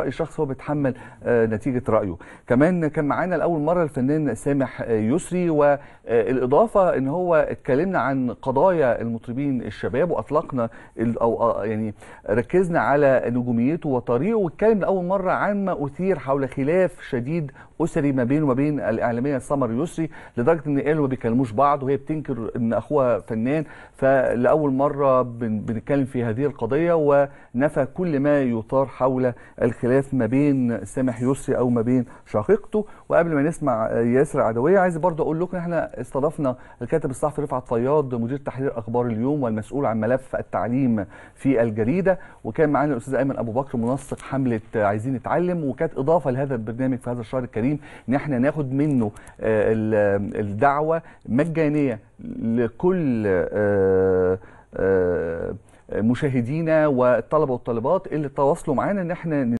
راي الشخص هو بيتحمل آه، نتيجه رايه كمان كان معانا لاول مره الفنان سامح آه، يسري والاضافه آه، ان هو اتكلمنا عن قضايا المطربين الشباب واطلقنا او يعني ركزنا على نجوميته وطريقه واتكلم لاول مره عما اثير حول خلاف شديد اسري ما بينه وما بين الاعلاميه سمر يسري لدرجه ان قالوا ما بيكلموش بعض وهي بتنكر ان اخوها فنان فلاول مره بنتكلم في هذه القضيه ونفى كل ما يثار حول الخلاف الخلاف ما بين سامح يسري او ما بين شقيقته وقبل ما نسمع ياسر عدويه عايز برضه اقول لكم احنا استضفنا الكاتب الصحفي رفعت فياض مدير تحرير اخبار اليوم والمسؤول عن ملف التعليم في الجريده وكان معانا الاستاذ ايمن ابو بكر منسق حمله عايزين نتعلم وكانت اضافه لهذا البرنامج في هذا الشهر الكريم ان احنا ناخد منه آه، الدعوه مجانيه لكل آه، آه، مشاهدينا والطلبه والطالبات اللي تواصلوا معانا ان احنا